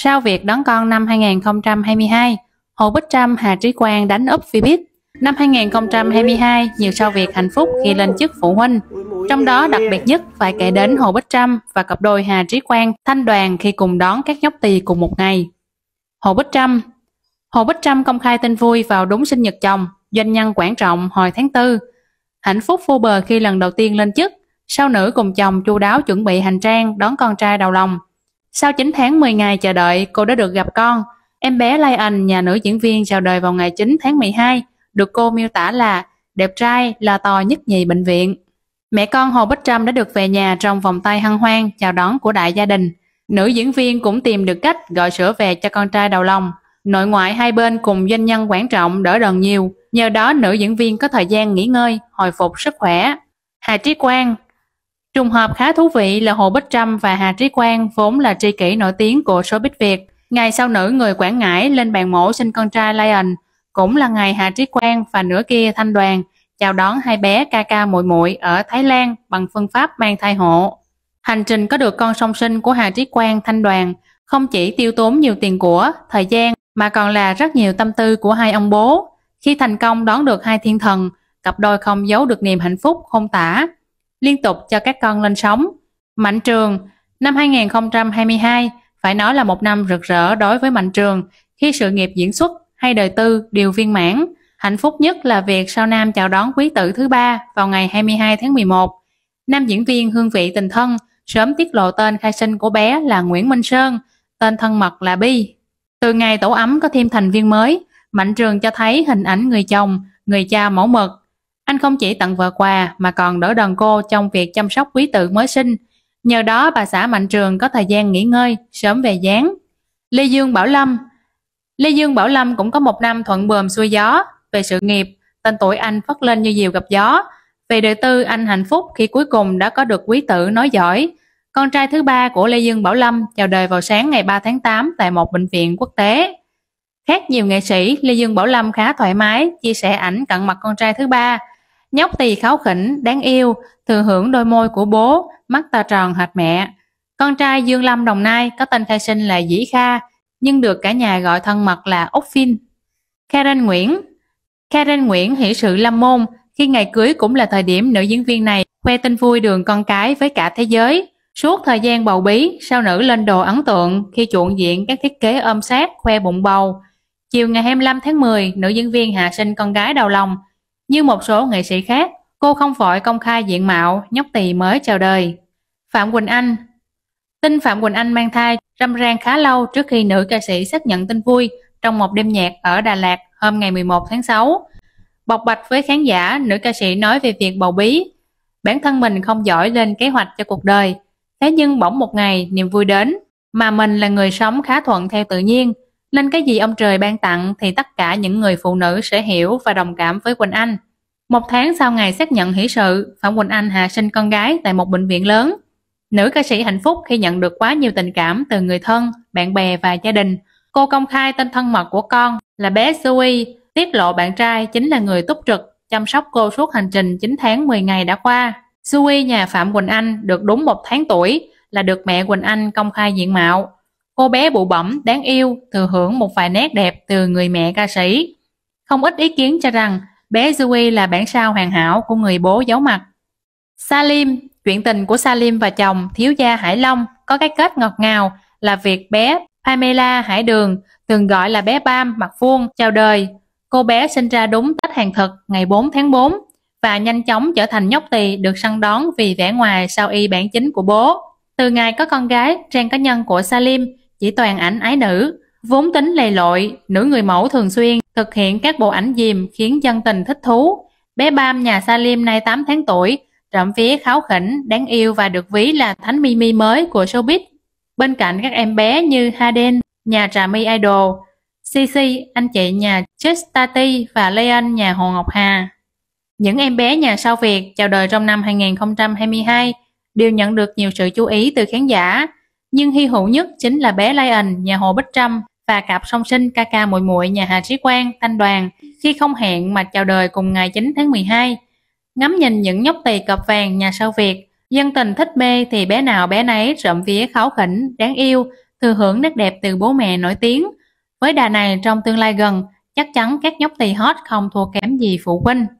Sau việc đón con năm 2022, Hồ Bích Trâm, Hà Trí Quang đánh úp Vbiz. Năm 2022, nhiều sau việc hạnh phúc khi lên chức phụ huynh. Trong đó đặc biệt nhất phải kể đến Hồ Bích Trâm và cặp đôi Hà Trí Quang thanh đoàn khi cùng đón các nhóc tỳ cùng một ngày. Hồ Bích Trâm Hồ Bích Trâm công khai tin vui vào đúng sinh nhật chồng, doanh nhân Quảng Trọng hồi tháng 4. Hạnh phúc vô bờ khi lần đầu tiên lên chức, sau nữ cùng chồng chu đáo chuẩn bị hành trang đón con trai đầu lòng. Sau 9 tháng 10 ngày chờ đợi, cô đã được gặp con. Em bé Lion, nhà nữ diễn viên chào đời vào ngày 9 tháng 12, được cô miêu tả là đẹp trai, là to nhất nhì bệnh viện. Mẹ con Hồ Bích Trâm đã được về nhà trong vòng tay hăng hoang chào đón của đại gia đình. Nữ diễn viên cũng tìm được cách gọi sữa về cho con trai đầu lòng. Nội ngoại hai bên cùng doanh nhân quan trọng đỡ đần nhiều, nhờ đó nữ diễn viên có thời gian nghỉ ngơi, hồi phục sức khỏe. Hà Trí Quang, Trùng hợp khá thú vị là Hồ Bích Trâm và Hà Trí Quang vốn là tri kỷ nổi tiếng của showbiz Việt. Ngày sau nữ người Quảng Ngãi lên bàn mổ sinh con trai Lion, cũng là ngày Hà Trí Quang và nửa kia Thanh Đoàn chào đón hai bé ca ca muội muội ở Thái Lan bằng phương pháp mang thai hộ. Hành trình có được con song sinh của Hà Trí Quang Thanh Đoàn không chỉ tiêu tốn nhiều tiền của, thời gian mà còn là rất nhiều tâm tư của hai ông bố. Khi thành công đón được hai thiên thần, cặp đôi không giấu được niềm hạnh phúc không tả liên tục cho các con lên sóng. Mạnh Trường, năm 2022 phải nói là một năm rực rỡ đối với Mạnh Trường khi sự nghiệp diễn xuất hay đời tư đều viên mãn. Hạnh phúc nhất là việc sau Nam chào đón quý tử thứ ba vào ngày 22 tháng 11. Nam diễn viên hương vị tình thân sớm tiết lộ tên khai sinh của bé là Nguyễn Minh Sơn, tên thân mật là Bi. Từ ngày tổ ấm có thêm thành viên mới, Mạnh Trường cho thấy hình ảnh người chồng, người cha mẫu mực anh không chỉ tặng vợ quà mà còn đỡ đần cô trong việc chăm sóc quý tử mới sinh. Nhờ đó bà xã Mạnh Trường có thời gian nghỉ ngơi, sớm về gián. Lê Dương Bảo Lâm Lê Dương Bảo Lâm cũng có một năm thuận bờm xuôi gió. Về sự nghiệp, tên tuổi anh phất lên như diều gặp gió. Về đời tư, anh hạnh phúc khi cuối cùng đã có được quý tử nói giỏi. Con trai thứ ba của Lê Dương Bảo Lâm chào đời vào sáng ngày 3 tháng 8 tại một bệnh viện quốc tế. Khác nhiều nghệ sĩ, Lê Dương Bảo Lâm khá thoải mái, chia sẻ ảnh cận mặt con trai thứ ba, Nhóc tỳ kháu khỉnh, đáng yêu, thừa hưởng đôi môi của bố, mắt to tròn hệt mẹ. Con trai Dương Lâm Đồng Nai có tên khai sinh là Dĩ Kha, nhưng được cả nhà gọi thân mật là Úc Phin. Karen Nguyễn Karen Nguyễn hỷ sự lâm môn, khi ngày cưới cũng là thời điểm nữ diễn viên này khoe tin vui đường con cái với cả thế giới. Suốt thời gian bầu bí, sao nữ lên đồ ấn tượng khi chuộng diện các thiết kế ôm sát, khoe bụng bầu. Chiều ngày 25 tháng 10, nữ diễn viên hạ sinh con gái đầu lòng, như một số nghệ sĩ khác, cô không vội công khai diện mạo nhóc tỳ mới chào đời. Phạm Quỳnh Anh Tin Phạm Quỳnh Anh mang thai râm ran khá lâu trước khi nữ ca sĩ xác nhận tin vui trong một đêm nhạc ở Đà Lạt hôm ngày 11 tháng 6. Bộc bạch với khán giả, nữ ca sĩ nói về việc bầu bí. Bản thân mình không giỏi lên kế hoạch cho cuộc đời, thế nhưng bỗng một ngày niềm vui đến, mà mình là người sống khá thuận theo tự nhiên, nên cái gì ông trời ban tặng thì tất cả những người phụ nữ sẽ hiểu và đồng cảm với Quỳnh Anh. Một tháng sau ngày xác nhận hỷ sự, Phạm Quỳnh Anh hạ sinh con gái tại một bệnh viện lớn. Nữ ca sĩ hạnh phúc khi nhận được quá nhiều tình cảm từ người thân, bạn bè và gia đình. Cô công khai tên thân mật của con là bé Sui, tiết lộ bạn trai chính là người túc trực, chăm sóc cô suốt hành trình 9 tháng 10 ngày đã qua. Sui nhà Phạm Quỳnh Anh được đúng một tháng tuổi là được mẹ Quỳnh Anh công khai diện mạo. Cô bé bụ bẩm, đáng yêu, thừa hưởng một vài nét đẹp từ người mẹ ca sĩ. Không ít ý kiến cho rằng bé Zoe là bản sao hoàn hảo của người bố giấu mặt. Salim, chuyện tình của Salim và chồng thiếu gia Hải Long có cái kết ngọt ngào là việc bé Pamela Hải Đường, thường gọi là bé Pam mặt vuông, chào đời. Cô bé sinh ra đúng Tết hàng thật ngày 4 tháng 4 và nhanh chóng trở thành nhóc tỳ được săn đón vì vẻ ngoài sao y bản chính của bố. Từ ngày có con gái, trang cá nhân của Salim chỉ toàn ảnh ái nữ, vốn tính lầy lội, nữ người mẫu thường xuyên thực hiện các bộ ảnh dìm khiến dân tình thích thú. Bé Bam nhà Salim nay 8 tháng tuổi, trộm phía kháo khỉnh, đáng yêu và được ví là thánh mimi mới của showbiz. Bên cạnh các em bé như Haden, nhà Trà My Idol, Cici, anh chị nhà Chestati và Leon nhà Hồ Ngọc Hà. Những em bé nhà sau Việt chào đời trong năm 2022 đều nhận được nhiều sự chú ý từ khán giả nhưng hy hữu nhất chính là bé Lion nhà Hồ Bích Trâm và cặp song sinh ca ca muội muội nhà Hà Trí Quang, Thanh Đoàn khi không hẹn mà chào đời cùng ngày 9 tháng 12. Ngắm nhìn những nhóc tỳ cọp vàng nhà sao Việt, dân tình thích mê thì bé nào bé nấy rậm vía kháo khỉnh, đáng yêu, thừa hưởng nét đẹp từ bố mẹ nổi tiếng. Với đà này trong tương lai gần, chắc chắn các nhóc tỳ hot không thua kém gì phụ huynh.